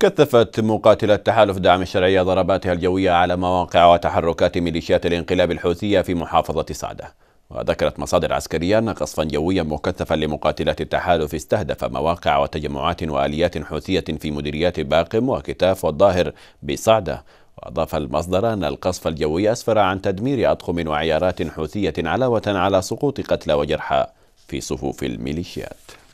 كثفت مقاتلة تحالف دعم الشرعية ضرباتها الجوية على مواقع وتحركات ميليشيات الانقلاب الحوثية في محافظة صعدة وذكرت مصادر عسكرية أن قصفا جويا مكثفا لمقاتلات التحالف استهدف مواقع وتجمعات وآليات حوثية في مديريات باقم وكتاف والظاهر بصعدة وأضاف المصدر أن القصف الجوي أسفر عن تدمير أطقم وعيارات حوثية علاوة على سقوط قتلى وجرحى في صفوف الميليشيات